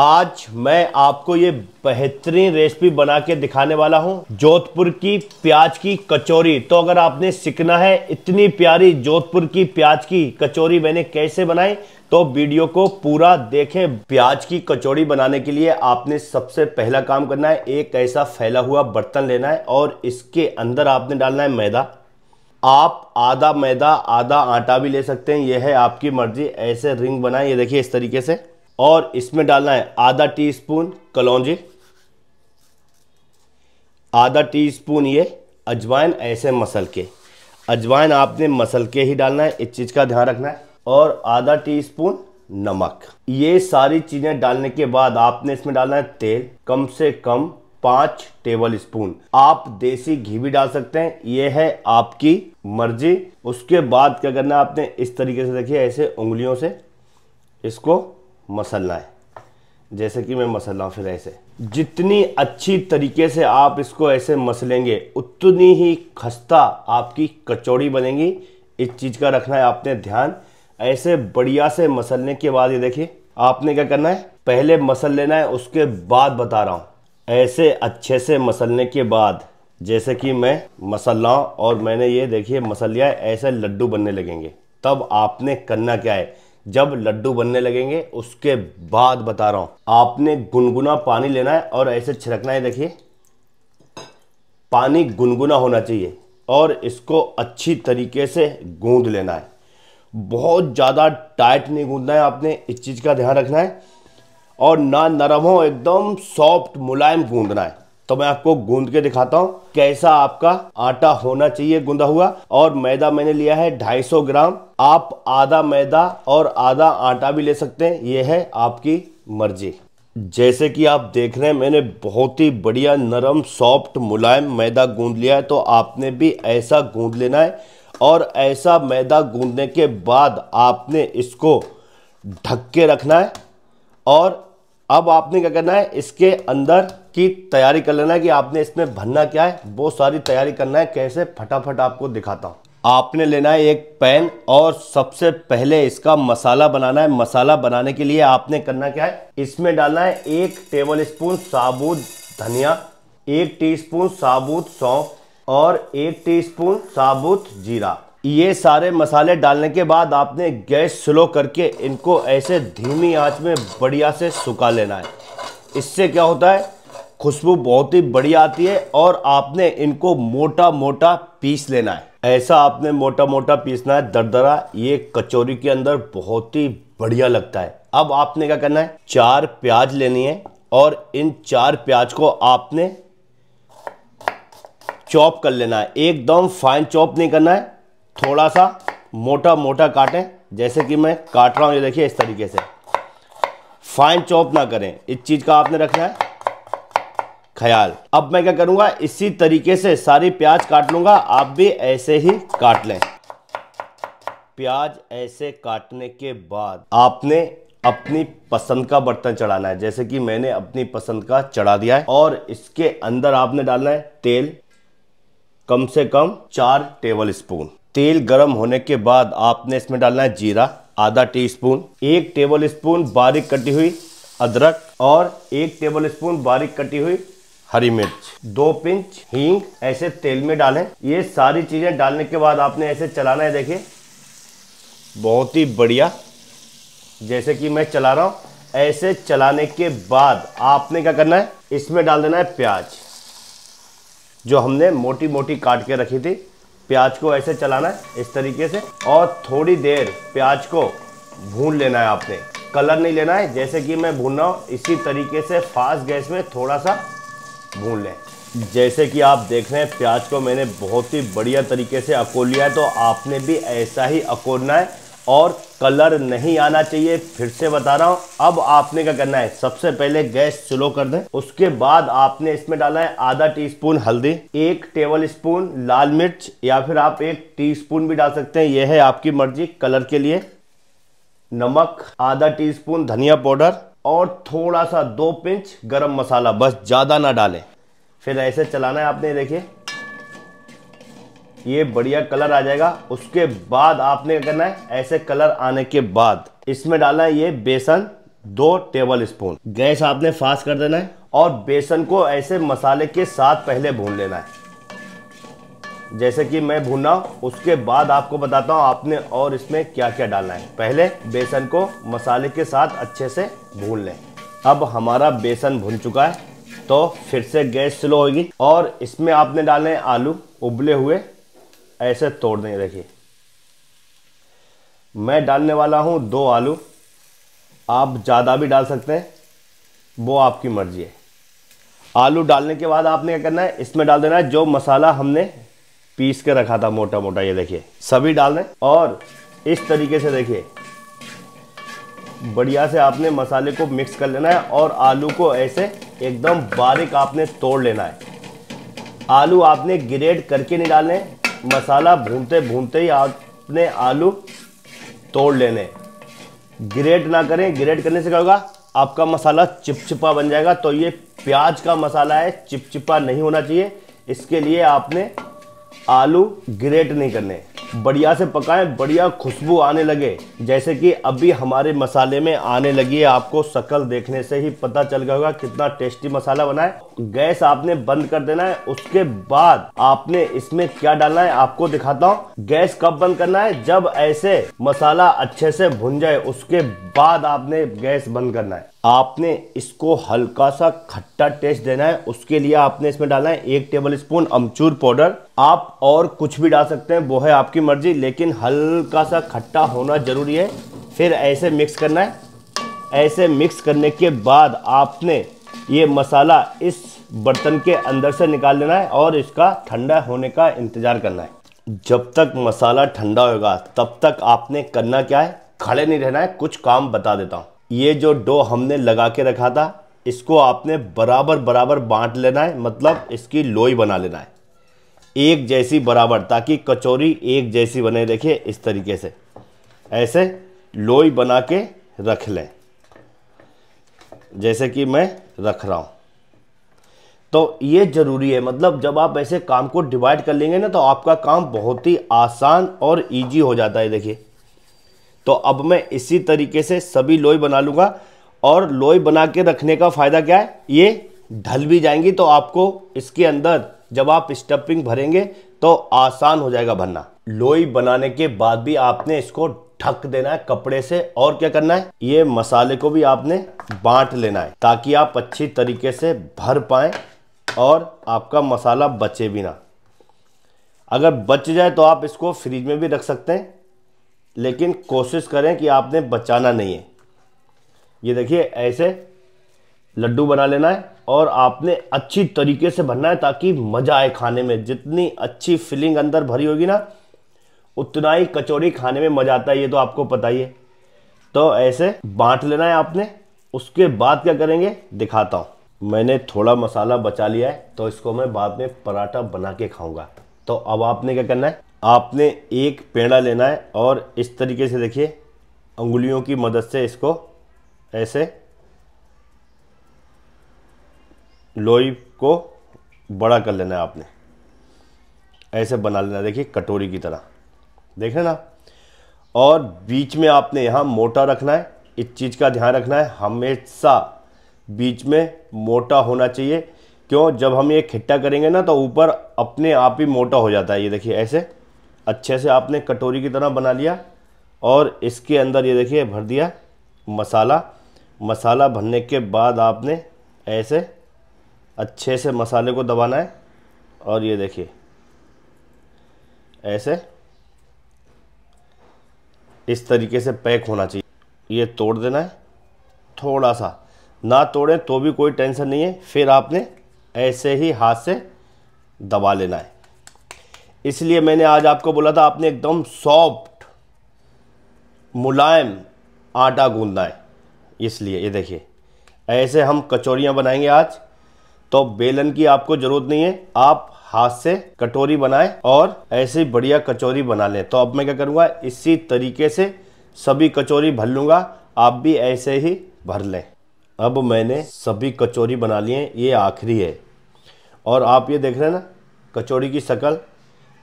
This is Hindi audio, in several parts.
आज मैं आपको ये बेहतरीन रेसिपी बना के दिखाने वाला हूँ जोधपुर की प्याज की कचौरी तो अगर आपने सीखना है इतनी प्यारी जोधपुर की प्याज की कचौरी मैंने कैसे बनाई तो वीडियो को पूरा देखें प्याज की कचौड़ी बनाने के लिए आपने सबसे पहला काम करना है एक ऐसा फैला हुआ बर्तन लेना है और इसके अंदर आपने डालना है मैदा आप आधा मैदा आधा आटा भी ले सकते हैं यह है आपकी मर्जी ऐसे रिंग बनाए ये देखिए इस तरीके से और इसमें डालना है आधा टीस्पून कलौजी आधा टीस्पून ये अजवाइन ऐसे मसल के अजवाइन आपने मसल के ही डालना है इस चीज़ का ध्यान रखना है और आधा टीस्पून नमक ये सारी चीज़ें डालने के बाद आपने इसमें डालना है तेल कम से कम पांच टेबल स्पून आप देसी घी भी डाल सकते हैं ये है आपकी मर्जी उसके बाद क्या करना है आपने इस तरीके से देखिए ऐसे उंगलियों से इसको मसलना है जैसे कि मैं मसल फिर ऐसे जितनी अच्छी तरीके से आप इसको ऐसे मसलेंगे उतनी ही खस्ता आपकी कचौड़ी बनेगी इस चीज़ का रखना है आपने ध्यान ऐसे बढ़िया से मसलने के बाद ये देखिए आपने क्या करना है पहले मसल लेना है उसके बाद बता रहा हूँ ऐसे अच्छे से मसलने के बाद जैसे कि मैं मसल और मैंने ये देखिए मसल लिया ऐसे लड्डू बनने लगेंगे तब आपने करना क्या है जब लड्डू बनने लगेंगे उसके बाद बता रहा हूँ आपने गुनगुना पानी लेना है और ऐसे छिड़कना है देखिए पानी गुनगुना होना चाहिए और इसको अच्छी तरीके से गूंद लेना है बहुत ज़्यादा टाइट नहीं गूंदना है आपने इस चीज़ का ध्यान रखना है और ना नरम हो एकदम सॉफ्ट मुलायम गूंदना है तो मैं आपको गूंद के दिखाता हूँ कैसा आपका आटा होना चाहिए गूंदा हुआ और मैदा मैंने लिया है 250 ग्राम आप आधा मैदा और आधा आटा भी ले सकते हैं ये है आपकी मर्जी जैसे कि आप देख रहे हैं मैंने बहुत ही बढ़िया नरम सॉफ्ट मुलायम मैदा गूंद लिया है तो आपने भी ऐसा गूंद लेना है और ऐसा मैदा गूंदने के बाद आपने इसको ढक के रखना है और अब आपने क्या करना है इसके अंदर की तैयारी कर लेना है कि आपने इसमें भरना क्या है वो सारी तैयारी करना है कैसे फटाफट आपको दिखाता हूँ आपने लेना है एक पैन और सबसे पहले इसका मसाला बनाना है मसाला बनाने के लिए आपने करना क्या है इसमें डालना है एक टेबल स्पून साबुत धनिया एक टीस्पून साबुत सौंफ और एक टीस्पून साबुत जीरा ये सारे मसाले डालने के बाद आपने गैस स्लो करके इनको ऐसे धीमी आंच में बढ़िया से सुखा लेना है इससे क्या होता है खुशबू बहुत ही बढ़िया आती है और आपने इनको मोटा मोटा पीस लेना है ऐसा आपने मोटा मोटा पीसना है दरदरा ये कचौरी के अंदर बहुत ही बढ़िया लगता है अब आपने क्या करना है चार प्याज लेनी है और इन चार प्याज को आपने चॉप कर लेना है एकदम फाइन चॉप नहीं करना है थोड़ा सा मोटा मोटा काटें जैसे कि मैं काट रहा हूँ ये देखिए इस तरीके से फाइन चॉप ना करें इस चीज़ का आपने रखना है ख्याल अब मैं क्या करूंगा इसी तरीके से सारी प्याज काट लूंगा आप भी ऐसे ही काट लें प्याज ऐसे काटने के बाद आपने अपनी पसंद का बर्तन चढ़ाना है जैसे कि मैंने अपनी पसंद का चढ़ा दिया है और इसके अंदर आपने डालना है तेल कम से कम चार टेबल स्पून तेल गर्म होने के बाद आपने इसमें डालना है जीरा आधा टी स्पून एक टेबल स्पून बारीक कटी हुई अदरक और एक टेबल स्पून बारीक कटी हुई हरी मिर्च दो पिंच हींग ऐसे तेल में डालें ये सारी चीज़ें डालने के बाद आपने ऐसे चलाना है देखिए बहुत ही बढ़िया जैसे कि मैं चला रहा हूँ ऐसे चलाने के बाद आपने क्या करना है इसमें डाल देना है प्याज जो हमने मोटी मोटी काट के रखी थी प्याज को ऐसे चलाना है इस तरीके से और थोड़ी देर प्याज को भून लेना है आपने कलर नहीं लेना है जैसे कि मैं भून रहा हूँ इसी तरीके से फास्ट गैस में थोड़ा सा भून लें जैसे कि आप देख रहे हैं प्याज को मैंने बहुत ही बढ़िया तरीके से अकोल लिया है तो आपने भी ऐसा ही अकोलना है और कलर नहीं आना चाहिए फिर से बता रहा हूँ अब आपने क्या करना है सबसे पहले गैस स्लो कर दें उसके बाद आपने इसमें डाला है आधा टीस्पून हल्दी एक टेबल स्पून लाल मिर्च या फिर आप एक टीस्पून भी डाल सकते हैं यह है आपकी मर्जी कलर के लिए नमक आधा टीस्पून धनिया पाउडर और थोड़ा सा दो पिंच गरम मसाला बस ज़्यादा ना डालें फिर ऐसे चलाना है आपने देखिए ये बढ़िया कलर आ जाएगा उसके बाद आपने क्या करना है ऐसे कलर आने के बाद इसमें डालना है ये बेसन दो टेबल स्पून गैस आपने फास्ट कर देना है और बेसन को ऐसे मसाले के साथ पहले भून लेना है जैसे कि मैं भुना उसके बाद आपको बताता हूँ आपने और इसमें क्या क्या डालना है पहले बेसन को मसाले के साथ अच्छे से भून लें अब हमारा बेसन भुन चुका है तो फिर से गैस स्लो होगी और इसमें आपने डालने हैं आलू उबले हुए ऐसे तोड़ देंगे देखिए मैं डालने वाला हूँ दो आलू आप ज़्यादा भी डाल सकते हैं वो आपकी मर्ज़ी है आलू डालने के बाद आपने क्या करना है इसमें डाल देना है जो मसाला हमने पीस के रखा था मोटा मोटा ये देखिए सभी डाल दें और इस तरीके से देखिए बढ़िया से आपने मसाले को मिक्स कर लेना है और आलू को ऐसे एकदम बारीक आपने तोड़ लेना है आलू आपने ग्रेड करके नहीं डालने मसाला भूनते भूनते ही आपने आलू तोड़ लेने ग्रेड ना करें ग्रेड करने से क्या होगा आपका मसाला चिपचिपा बन जाएगा तो ये प्याज का मसाला है चिपचिपा नहीं होना चाहिए इसके लिए आपने आलू ग्रेट नहीं करने बढ़िया से पकाएं बढ़िया खुशबू आने लगे जैसे कि अभी हमारे मसाले में आने लगी है आपको शकल देखने से ही पता चल गया होगा कितना टेस्टी मसाला बना है गैस आपने बंद कर देना है उसके बाद आपने इसमें क्या डालना है आपको दिखाता हूँ गैस कब बंद करना है जब ऐसे मसाला अच्छे से भुन जाए उसके बाद आपने गैस बंद करना है आपने इसको हल्का सा खट्टा टेस्ट देना है उसके लिए आपने इसमें डालना है एक टेबल स्पून अमचूर पाउडर आप और कुछ भी डाल सकते हैं वो है आपकी मर्जी लेकिन हल्का सा खट्टा होना ज़रूरी है फिर ऐसे मिक्स करना है ऐसे मिक्स करने के बाद आपने ये मसाला इस बर्तन के अंदर से निकाल लेना है और इसका ठंडा होने का इंतज़ार करना है जब तक मसाला ठंडा होगा तब तक आपने करना क्या है खड़े नहीं रहना है कुछ काम बता देता हूँ ये जो डो हमने लगा के रखा था इसको आपने बराबर बराबर बांट लेना है मतलब इसकी लोई बना लेना है एक जैसी बराबर ताकि कचौरी एक जैसी बने देखिए इस तरीके से ऐसे लोई बना के रख लें जैसे कि मैं रख रहा हूँ तो ये ज़रूरी है मतलब जब आप ऐसे काम को डिवाइड कर लेंगे ना तो आपका काम बहुत ही आसान और इजी हो जाता है देखिए तो अब मैं इसी तरीके से सभी लोई बना लूँगा और लोई बना के रखने का फ़ायदा क्या है ये ढल भी जाएंगी तो आपको इसके अंदर जब आप स्टपिंग भरेंगे तो आसान हो जाएगा भरना लोई बनाने के बाद भी आपने इसको ढक देना है कपड़े से और क्या करना है ये मसाले को भी आपने बांट लेना है ताकि आप अच्छी तरीके से भर पाए और आपका मसाला बचे भी ना अगर बच जाए तो आप इसको फ्रिज में भी रख सकते हैं लेकिन कोशिश करें कि आपने बचाना नहीं है ये देखिए ऐसे लड्डू बना लेना है और आपने अच्छी तरीके से भरना है ताकि मज़ा आए खाने में जितनी अच्छी फीलिंग अंदर भरी होगी ना उतना ही कचौड़ी खाने में मज़ा आता है ये तो आपको पता ही है तो ऐसे बांट लेना है आपने उसके बाद क्या करेंगे दिखाता हूँ मैंने थोड़ा मसाला बचा लिया है तो इसको मैं बाद में पराठा बना के खाऊंगा तो अब आपने क्या करना है आपने एक पेड़ा लेना है और इस तरीके से देखिए उंगुलियों की मदद से इसको ऐसे लोई को बड़ा कर लेना है आपने ऐसे बना लेना देखिए कटोरी की तरह देख रहे ना और बीच में आपने यहाँ मोटा रखना है इस चीज़ का ध्यान रखना है हमेशा बीच में मोटा होना चाहिए क्यों जब हम ये खिट्टा करेंगे ना तो ऊपर अपने आप ही मोटा हो जाता है ये देखिए ऐसे अच्छे से आपने कटोरी की तरह बना लिया और इसके अंदर ये देखिए भर दिया मसाला मसाला भरने के बाद आपने ऐसे अच्छे से मसाले को दबाना है और ये देखिए ऐसे इस तरीके से पैक होना चाहिए ये तोड़ देना है थोड़ा सा ना तोड़ें तो भी कोई टेंशन नहीं है फिर आपने ऐसे ही हाथ से दबा लेना है इसलिए मैंने आज आपको बोला था आपने एकदम सॉफ्ट मुलायम आटा गूंदना है इसलिए ये देखिए ऐसे हम कचौरियाँ बनाएंगे आज तो बेलन की आपको ज़रूरत नहीं है आप हाथ से कटोरी बनाएं और ऐसी बढ़िया कचौरी बना लें तो अब मैं क्या करूँगा इसी तरीके से सभी कचौरी भर लूँगा आप भी ऐसे ही भर लें अब मैंने सभी कचौरी बना लिए ये आखिरी है और आप ये देख रहे हैं ना कचौड़ी की शक्ल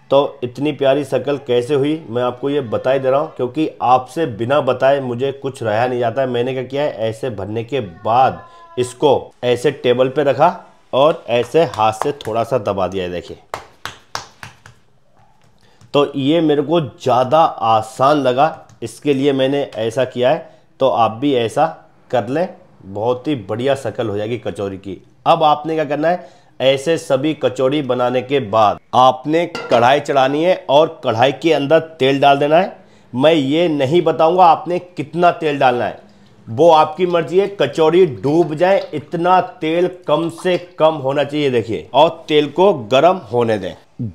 तो इतनी प्यारी शक्ल कैसे हुई मैं आपको ये बताई दे रहा हूँ क्योंकि आपसे बिना बताए मुझे कुछ रहा नहीं जाता है मैंने क्या किया है ऐसे भरने के बाद इसको ऐसे टेबल पे रखा और ऐसे हाथ से थोड़ा सा दबा दिया देखिए तो ये मेरे को ज़्यादा आसान लगा इसके लिए मैंने ऐसा किया है तो आप भी ऐसा कर लें बहुत ही बढ़िया शक्ल हो जाएगी कचौरी की अब आपने क्या करना है ऐसे सभी कचौड़ी बनाने के बाद आपने कढ़ाई चढ़ानी है और कढ़ाई के अंदर तेल डाल देना है मैं ये नहीं बताऊंगा आपने कितना तेल डालना है वो आपकी मर्जी है कचौड़ी डूब जाए इतना तेल कम से कम होना चाहिए देखिए और तेल को गर्म होने दें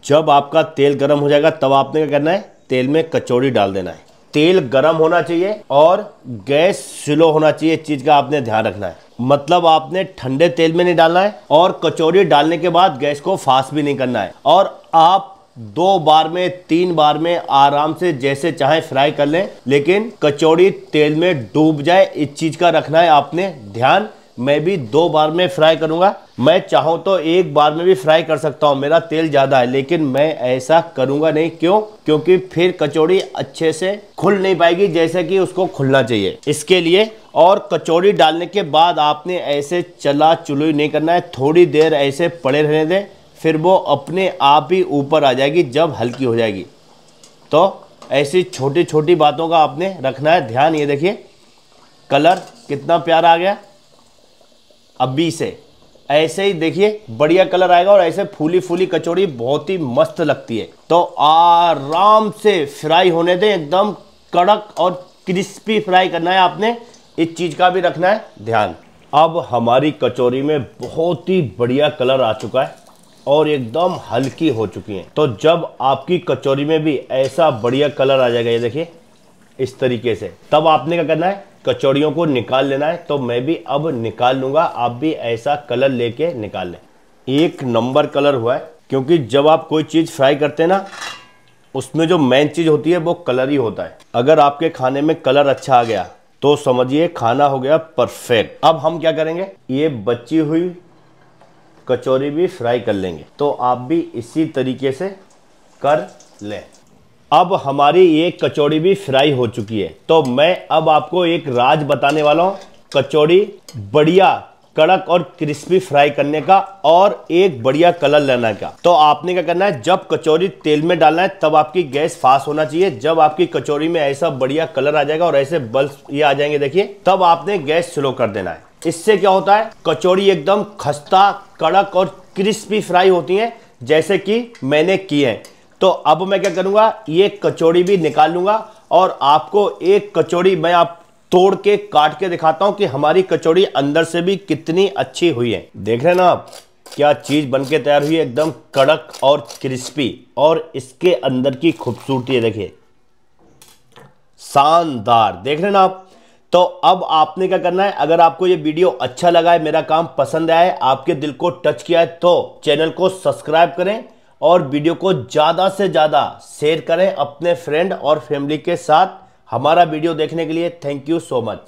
जब आपका तेल गर्म हो जाएगा तब आपने क्या करना है तेल में कचौड़ी डाल देना है तेल गर्म होना चाहिए और गैस स्लो होना चाहिए इस चीज का आपने ध्यान रखना है मतलब आपने ठंडे तेल में नहीं डालना है और कचौड़ी डालने के बाद गैस को फास्ट भी नहीं करना है और आप दो बार में तीन बार में आराम से जैसे चाहे फ्राई कर लें लेकिन कचौड़ी तेल में डूब जाए इस चीज का रखना है आपने ध्यान मैं भी दो बार में फ्राई करूंगा मैं चाहूँ तो एक बार में भी फ्राई कर सकता हूँ मेरा तेल ज़्यादा है लेकिन मैं ऐसा करूँगा नहीं क्यों क्योंकि फिर कचौड़ी अच्छे से खुल नहीं पाएगी जैसे कि उसको खुलना चाहिए इसके लिए और कचौड़ी डालने के बाद आपने ऐसे चला चुलुई नहीं करना है थोड़ी देर ऐसे पड़े रहने दें फिर वो अपने आप ही ऊपर आ जाएगी जब हल्की हो जाएगी तो ऐसी छोटी छोटी बातों का आपने रखना है ध्यान ये देखिए कलर कितना प्यारा आ गया अभी से ऐसे ही देखिए बढ़िया कलर आएगा और ऐसे फूली फूली कचौड़ी बहुत ही मस्त लगती है तो आराम से फ्राई होने दें एकदम कड़क और क्रिस्पी फ्राई करना है आपने इस चीज़ का भी रखना है ध्यान अब हमारी कचौरी में बहुत ही बढ़िया कलर आ चुका है और एकदम हल्की हो चुकी है तो जब आपकी कचौरी में भी ऐसा बढ़िया कलर आ जाएगा ये देखिए इस तरीके से तब आपने क्या करना है कचौड़ियों को निकाल लेना है तो मैं भी अब निकाल लूंगा आप भी ऐसा कलर लेके निकाल लें एक नंबर कलर हुआ है क्योंकि जब आप कोई चीज़ फ्राई करते हैं ना उसमें जो मेन चीज़ होती है वो कलर ही होता है अगर आपके खाने में कलर अच्छा आ गया तो समझिए खाना हो गया परफेक्ट अब हम क्या करेंगे ये बची हुई कचौरी भी फ्राई कर लेंगे तो आप भी इसी तरीके से कर लें अब हमारी ये कचौड़ी भी फ्राई हो चुकी है तो मैं अब आपको एक राज बताने वाला हूँ कचौड़ी बढ़िया कड़क और क्रिस्पी फ्राई करने का और एक बढ़िया कलर लेना का तो आपने क्या करना है जब कचौरी तेल में डालना है तब आपकी गैस फास्ट होना चाहिए जब आपकी कचौरी में ऐसा बढ़िया कलर आ जाएगा और ऐसे बल्ब ये आ जाएंगे देखिए तब आपने गैस स्लो कर देना है इससे क्या होता है कचौड़ी एकदम खस्ता कड़क और क्रिस्पी फ्राई होती है जैसे कि मैंने की है तो अब मैं क्या करूंगा ये कचौड़ी भी निकाल लूंगा और आपको एक कचौड़ी मैं आप तोड़ के काट के दिखाता हूं कि हमारी कचौड़ी अंदर से भी कितनी अच्छी हुई है देख रहे ना आप क्या चीज बन के तैयार हुई है एकदम कड़क और क्रिस्पी और इसके अंदर की खूबसूरती देखिए शानदार देख रहे ना आप तो अब आपने क्या करना है अगर आपको ये वीडियो अच्छा लगा है मेरा काम पसंद आया है आपके दिल को टच किया है तो चैनल को सब्सक्राइब करें और वीडियो को ज़्यादा से ज़्यादा शेयर करें अपने फ्रेंड और फैमिली के साथ हमारा वीडियो देखने के लिए थैंक यू सो मच